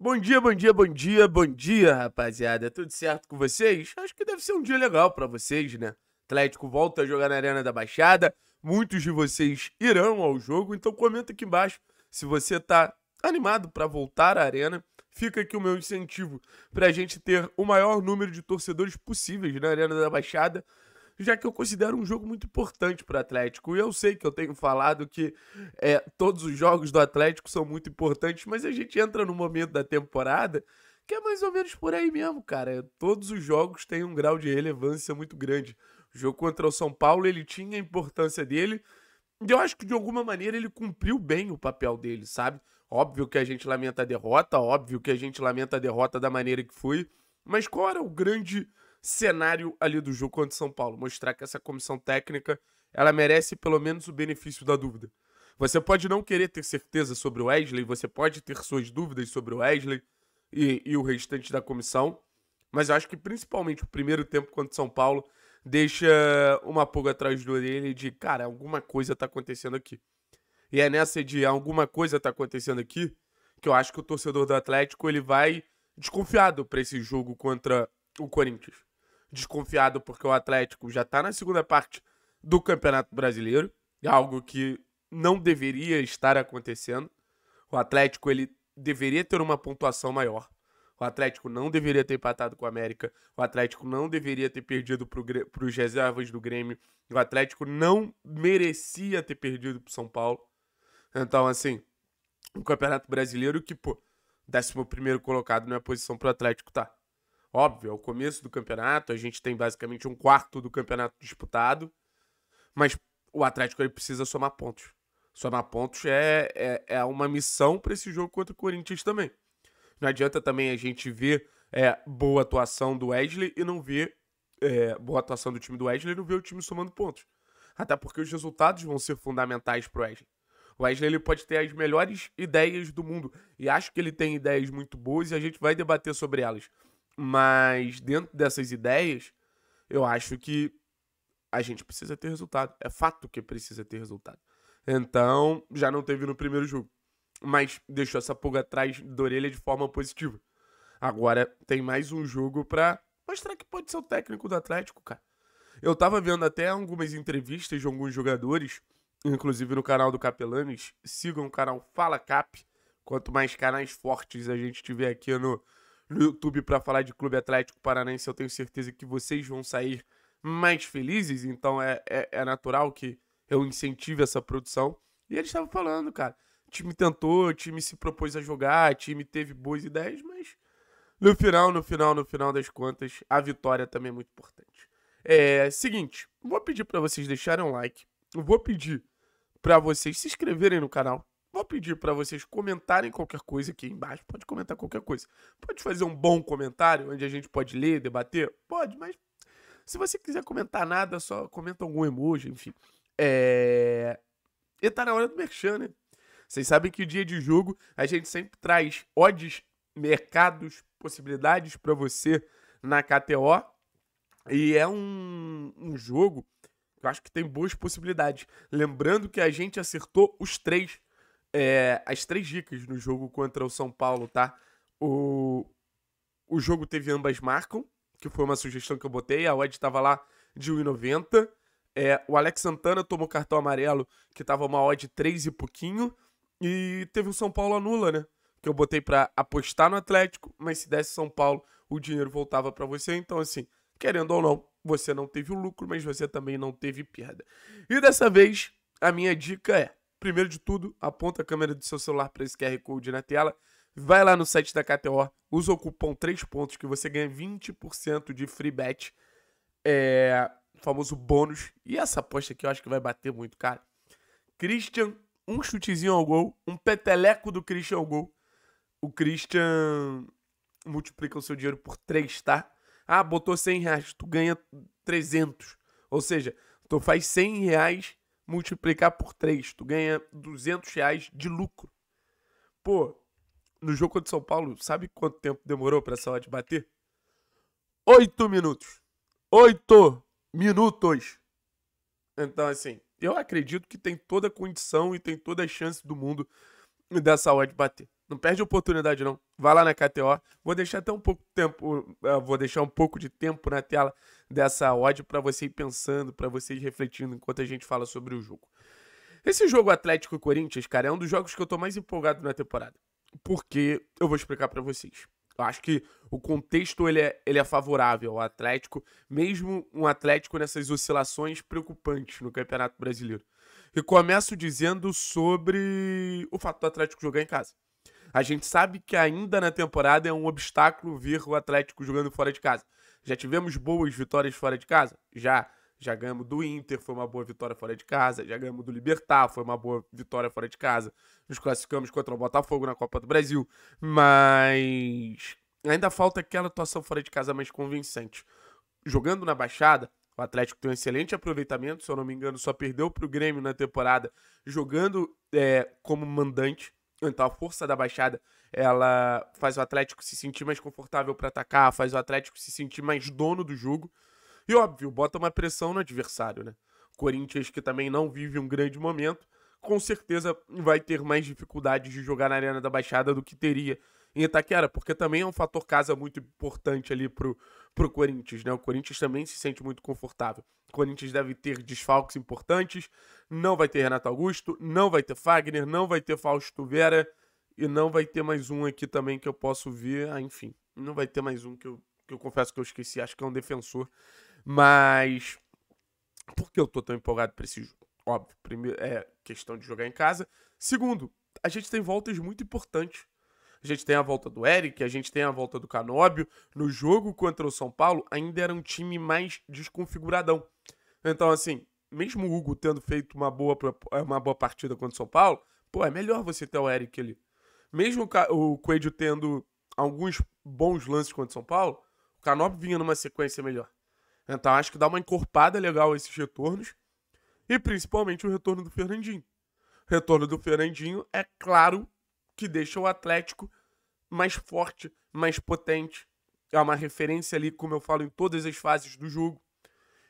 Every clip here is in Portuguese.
Bom dia, bom dia, bom dia, bom dia, rapaziada. Tudo certo com vocês? Acho que deve ser um dia legal para vocês, né? Atlético volta a jogar na Arena da Baixada. Muitos de vocês irão ao jogo, então comenta aqui embaixo se você tá animado para voltar à arena. Fica aqui o meu incentivo para a gente ter o maior número de torcedores possíveis na Arena da Baixada já que eu considero um jogo muito importante para o Atlético. E eu sei que eu tenho falado que é, todos os jogos do Atlético são muito importantes, mas a gente entra no momento da temporada que é mais ou menos por aí mesmo, cara. Todos os jogos têm um grau de relevância muito grande. O jogo contra o São Paulo, ele tinha a importância dele. E eu acho que de alguma maneira ele cumpriu bem o papel dele, sabe? Óbvio que a gente lamenta a derrota, óbvio que a gente lamenta a derrota da maneira que foi, mas qual era o grande cenário ali do jogo contra o São Paulo. Mostrar que essa comissão técnica ela merece pelo menos o benefício da dúvida. Você pode não querer ter certeza sobre o Wesley, você pode ter suas dúvidas sobre o Wesley e, e o restante da comissão, mas eu acho que principalmente o primeiro tempo contra o São Paulo deixa uma pulga atrás da orelha de, cara, alguma coisa tá acontecendo aqui. E é nessa de alguma coisa tá acontecendo aqui que eu acho que o torcedor do Atlético ele vai desconfiado para esse jogo contra o Corinthians desconfiado porque o Atlético já está na segunda parte do Campeonato Brasileiro, é algo que não deveria estar acontecendo. O Atlético ele deveria ter uma pontuação maior. O Atlético não deveria ter empatado com o América. O Atlético não deveria ter perdido para os reservas do Grêmio. O Atlético não merecia ter perdido para São Paulo. Então, assim, o um Campeonato Brasileiro que, pô, 11 colocado não é posição para o Atlético tá. Óbvio, é o começo do campeonato, a gente tem basicamente um quarto do campeonato disputado, mas o Atlético ele precisa somar pontos. Somar pontos é, é, é uma missão para esse jogo contra o Corinthians também. Não adianta também a gente ver é, boa atuação do Wesley e não ver é, boa atuação do time do Wesley e não ver o time somando pontos. Até porque os resultados vão ser fundamentais para o Wesley. O Wesley ele pode ter as melhores ideias do mundo e acho que ele tem ideias muito boas e a gente vai debater sobre elas. Mas dentro dessas ideias, eu acho que a gente precisa ter resultado. É fato que precisa ter resultado. Então, já não teve no primeiro jogo. Mas deixou essa pulga atrás da orelha de forma positiva. Agora tem mais um jogo pra mostrar que pode ser o técnico do Atlético, cara. Eu tava vendo até algumas entrevistas de alguns jogadores, inclusive no canal do Capelanes. Sigam o canal Fala Cap. Quanto mais canais fortes a gente tiver aqui no, no YouTube para falar de Clube Atlético Paranaense, eu tenho certeza que vocês vão sair mais felizes, então é, é, é natural que eu incentive essa produção. E eles estavam falando, cara. O time tentou, o time se propôs a jogar, o time teve boas ideias, mas no final, no final, no final das contas, a vitória também é muito importante. É, seguinte, vou pedir para vocês deixarem um like, vou pedir para vocês se inscreverem no canal, vou pedir para vocês comentarem qualquer coisa aqui embaixo. Pode comentar qualquer coisa. Pode fazer um bom comentário, onde a gente pode ler, debater? Pode, mas se você quiser comentar nada, só comenta algum emoji, enfim. É... E tá na hora do merchan, né? Vocês sabem que o dia de jogo a gente sempre traz odds, mercados, possibilidades para você na KTO. E é um, um jogo eu acho que tem boas possibilidades. Lembrando que a gente acertou os três é, as três dicas no jogo contra o São Paulo, tá? O, o jogo teve ambas marcam, que foi uma sugestão que eu botei. A odd estava lá de 1,90. É, o Alex Santana tomou cartão amarelo, que estava uma odd 3 e pouquinho. E teve o São Paulo anula, né? Que eu botei para apostar no Atlético, mas se desse São Paulo, o dinheiro voltava para você. Então, assim, querendo ou não, você não teve o lucro, mas você também não teve perda. E dessa vez, a minha dica é: Primeiro de tudo, aponta a câmera do seu celular para esse QR Code na tela, vai lá no site da KTO, usa o cupom 3 pontos que você ganha 20% de free bet, é, famoso bônus. E essa aposta aqui eu acho que vai bater muito, cara. Christian, um chutezinho ao gol, um peteleco do Christian ao gol. O Christian multiplica o seu dinheiro por 3, tá? Ah, botou 100 reais, tu ganha 300. Ou seja, tu faz 100 reais multiplicar por 3, tu ganha 200 reais de lucro. Pô, no jogo contra São Paulo, sabe quanto tempo demorou para essa odd bater? 8 minutos. 8 minutos. Então, assim, eu acredito que tem toda a condição e tem toda a chance do mundo dessa odd bater. Não perde oportunidade, não. Vai lá na KTO. Vou deixar até um pouco tempo. Eh, vou deixar um pouco de tempo na tela dessa odd para você ir pensando, para você ir refletindo enquanto a gente fala sobre o jogo. Esse jogo Atlético Corinthians, cara, é um dos jogos que eu tô mais empolgado na temporada. Porque eu vou explicar para vocês. Eu acho que o contexto ele é, ele é favorável ao Atlético, mesmo um Atlético nessas oscilações preocupantes no Campeonato Brasileiro. E começo dizendo sobre o fato do Atlético jogar em casa. A gente sabe que ainda na temporada é um obstáculo vir o Atlético jogando fora de casa. Já tivemos boas vitórias fora de casa? Já. Já ganhamos do Inter, foi uma boa vitória fora de casa. Já ganhamos do Libertar, foi uma boa vitória fora de casa. Nos classificamos contra o Botafogo na Copa do Brasil. Mas ainda falta aquela atuação fora de casa mais convincente. Jogando na Baixada, o Atlético tem um excelente aproveitamento, se eu não me engano, só perdeu para o Grêmio na temporada, jogando é, como mandante. Então a força da baixada, ela faz o Atlético se sentir mais confortável para atacar, faz o Atlético se sentir mais dono do jogo. E óbvio, bota uma pressão no adversário, né? O Corinthians que também não vive um grande momento, com certeza vai ter mais dificuldades de jogar na Arena da Baixada do que teria em Itaquera, porque também é um fator casa muito importante ali pro, pro Corinthians, né? O Corinthians também se sente muito confortável. O Corinthians deve ter desfalques importantes, não vai ter Renato Augusto, não vai ter Fagner, não vai ter Fausto Vera e não vai ter mais um aqui também que eu posso ver, ah, enfim, não vai ter mais um que eu, que eu confesso que eu esqueci, acho que é um defensor, mas por que eu tô tão empolgado pra esse jogo? Óbvio, primeiro é questão de jogar em casa. Segundo, a gente tem voltas muito importantes a gente tem a volta do Eric, a gente tem a volta do Canóbio. No jogo contra o São Paulo, ainda era um time mais desconfiguradão. Então, assim, mesmo o Hugo tendo feito uma boa, eh, uma boa partida contra o São Paulo, pô, é melhor você ter o Eric ali. Mesmo o Coelho tendo alguns bons lances contra o São Paulo, o Canóbio vinha numa sequência melhor. Então, acho que dá uma encorpada legal esses retornos. E principalmente o retorno do Fernandinho. retorno do Fernandinho, é claro que deixa o Atlético mais forte, mais potente. É uma referência ali, como eu falo, em todas as fases do jogo.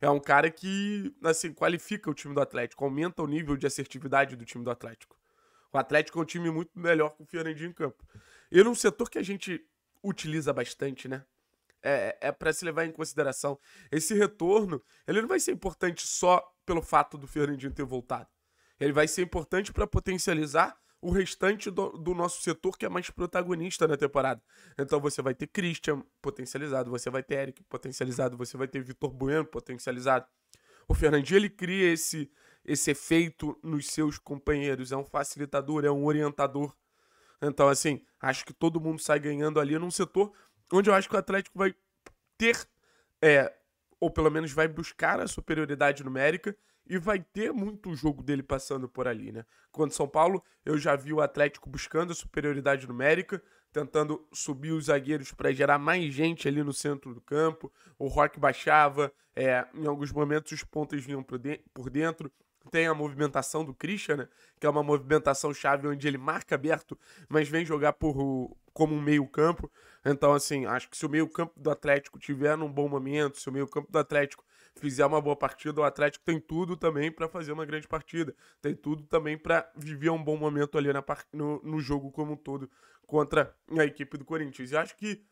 É um cara que, assim, qualifica o time do Atlético, aumenta o nível de assertividade do time do Atlético. O Atlético é um time muito melhor com o Fernandinho em campo. E num setor que a gente utiliza bastante, né? É, é para se levar em consideração. Esse retorno, ele não vai ser importante só pelo fato do Fernandinho ter voltado. Ele vai ser importante para potencializar o restante do, do, nosso setor que é mais protagonista na temporada. Então você vai ter Christian potencializado, você vai ter Eric potencializado, você vai ter Vitor Bueno potencializado. O Fernandinho ele cria esse, esse efeito nos seus companheiros, é um facilitador, é um orientador. Então, assim, acho que todo mundo sai ganhando ali num setor onde eu acho que o Atlético vai ter, é, ou pelo menos vai buscar a superioridade numérica e vai ter muito jogo dele passando por ali, né? Quando São Paulo, eu já vi o Atlético buscando a superioridade numérica, tentando subir os zagueiros para gerar mais gente ali no centro do campo. O Rock baixava, é, em alguns momentos os pontos vinham por dentro. Tem a movimentação do Christian, né? que é uma movimentação chave onde ele marca aberto, mas vem jogar por, como um meio-campo. Então, assim, acho que se o meio-campo do Atlético tiver num bom momento, se o meio-campo do Atlético fizer uma boa partida, o Atlético tem tudo também para fazer uma grande partida, tem tudo também para viver um bom momento ali na, no, no jogo como um todo contra a equipe do Corinthians. E acho que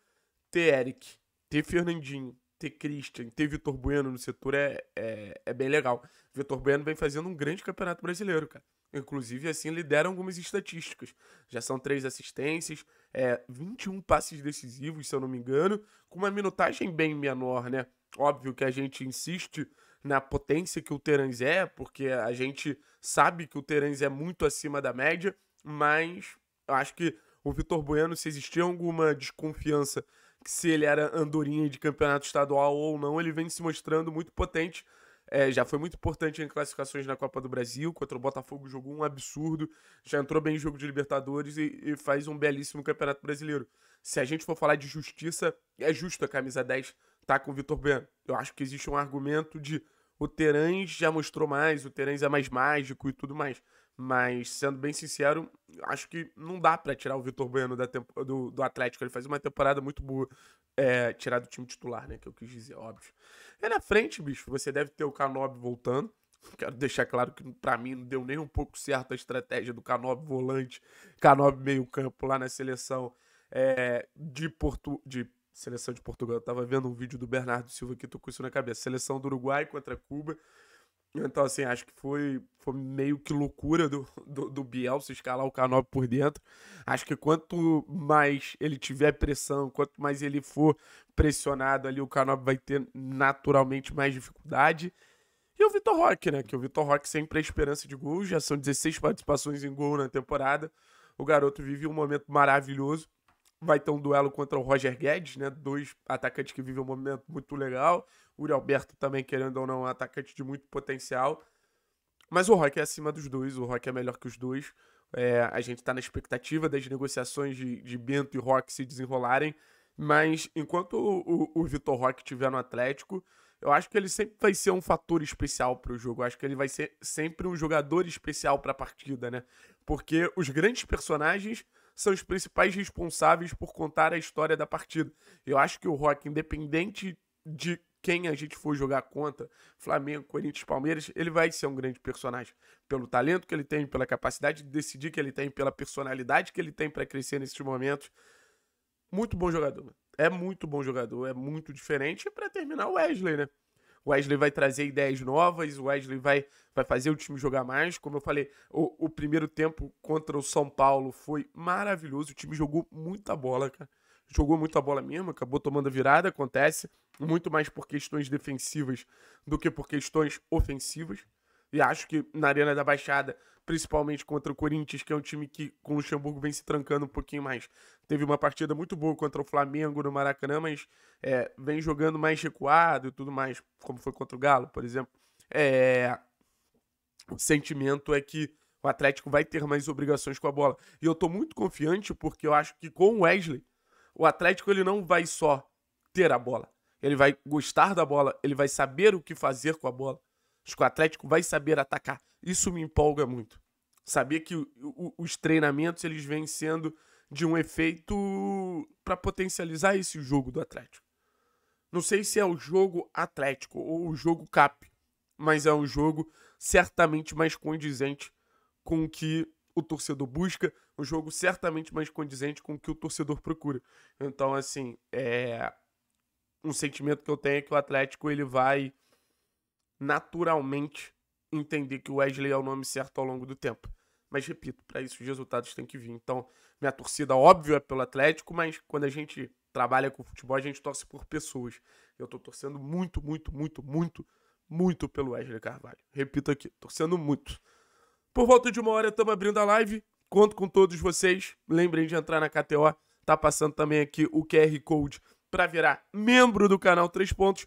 ter Eric, ter Fernandinho, ter Christian, ter Vitor Bueno no setor é, é, é bem legal. Vitor Bueno vem fazendo um grande campeonato brasileiro, cara. Inclusive, assim, lidera algumas estatísticas. Já são três assistências, é, 21 passes decisivos, se eu não me engano, com uma minutagem bem menor, né? Óbvio que a gente insiste na potência que o Terans é, porque a gente sabe que o Terans é muito acima da média, mas eu acho que o Vitor Bueno, se existia alguma desconfiança que se ele era andorinha de campeonato estadual ou não, ele vem se mostrando muito potente. É, já foi muito importante em classificações na Copa do Brasil, contra o Botafogo jogou um absurdo, já entrou bem em jogo de Libertadores e, e faz um belíssimo Campeonato Brasileiro. Se a gente for falar de justiça, é justo a camisa 10 tá com o Vitor Bueno. Eu acho que existe um argumento de o Terãs já mostrou mais, o Terãs é mais mágico e tudo mais. Mas, sendo bem sincero, acho que não dá para tirar o Vitor Bueno da tempo, do, do, Atlético. Ele faz uma temporada muito boa. É, tirar do time titular, né? Que eu quis dizer, óbvio. é na frente, bicho, você deve ter o Canob voltando. Quero deixar claro que para mim não deu nem um pouco certo a estratégia do Canob volante, Canob meio campo lá na seleção é, de, Porto, de Seleção de Portugal. Eu tava vendo um vídeo do Bernardo Silva que tô com isso na cabeça. Seleção do Uruguai contra Cuba. Então, assim, acho que foi, foi meio que loucura do, do, do Bielsa escalar o Canop por dentro. Acho que quanto mais ele tiver pressão, quanto mais ele for pressionado ali, o Canop vai ter naturalmente mais dificuldade. E o Vitor Roque, né? Que o Vitor Roque sempre é esperança de gol. Já são 16 participações em gol na temporada. O garoto vive um momento maravilhoso vai ter um duelo contra o Roger Guedes, né? Dois atacantes que vivem um momento muito legal. O Uri Alberto também, querendo ou não, é um atacante de muito potencial. Mas o Rock é acima dos dois, o Rock é melhor que os dois. É, a gente está na expectativa das negociações de, de Bento e Rock se desenrolarem. Mas enquanto o, o, o Vitor Roque estiver no Atlético, eu acho que ele sempre vai ser um fator especial para o jogo. Eu acho que ele vai ser sempre um jogador especial para a partida, né? Porque os grandes personagens são os principais responsáveis por contar a história da partida. Eu acho que o Rock, independente de quem a gente for jogar contra, Flamengo, Corinthians, Palmeiras, ele vai ser um grande personagem. Pelo talento que ele tem, pela capacidade de decidir que ele tem, pela personalidade que ele tem para crescer nesses momentos. Muito bom jogador. É muito bom jogador, é muito diferente. E para terminar, o Wesley, né? O Wesley vai trazer ideias novas, o Wesley vai, vai fazer o time jogar mais. Como eu falei, o, o primeiro tempo contra o São Paulo foi maravilhoso. O time jogou muita bola, cara. Jogou muita bola mesmo, acabou tomando a virada, acontece. Muito mais por questões defensivas do que por questões ofensivas. E acho que na Arena da Baixada, principalmente contra o Corinthians, que é um time que com o Luxemburgo vem se trancando um pouquinho mais. Teve uma partida muito boa contra o Flamengo no Maracanã, mas é, vem jogando mais recuado e tudo mais, como foi contra o Galo, por exemplo. É, o sentimento é que o Atlético vai ter mais obrigações com a bola. E eu estou muito confiante porque eu acho que com o Wesley, o Atlético ele não vai só ter a bola. Ele vai gostar da bola, ele vai saber o que fazer com a bola. Acho que o Atlético vai saber atacar. Isso me empolga muito. Saber que o, o, os treinamentos eles vêm sendo de um efeito para potencializar esse jogo do Atlético. Não sei se é o jogo Atlético ou o jogo CAP, mas é um jogo certamente mais condizente com o que o torcedor busca, um jogo certamente mais condizente com o que o torcedor procura. Então, assim, é um sentimento que eu tenho é que o Atlético ele vai naturalmente entender que o Wesley é o nome certo ao longo do tempo. Mas repito, para isso os resultados têm que vir. Então, minha torcida, óbvio, é pelo Atlético, mas quando a gente trabalha com futebol, a gente torce por pessoas. Eu estou torcendo muito, muito, muito, muito, muito pelo Wesley Carvalho. Repito aqui, torcendo muito. Por volta de uma hora, estamos abrindo a live. Conto com todos vocês. Lembrem de entrar na KTO. Tá passando também aqui o QR Code para virar membro do canal Três Pontos.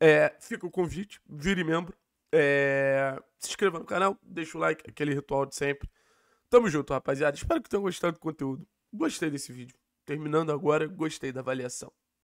É, fica o convite, vire membro. É, se inscreva no canal, deixa o like, aquele ritual de sempre. Tamo junto, rapaziada. Espero que tenham gostado do conteúdo. Gostei desse vídeo. Terminando agora, gostei da avaliação.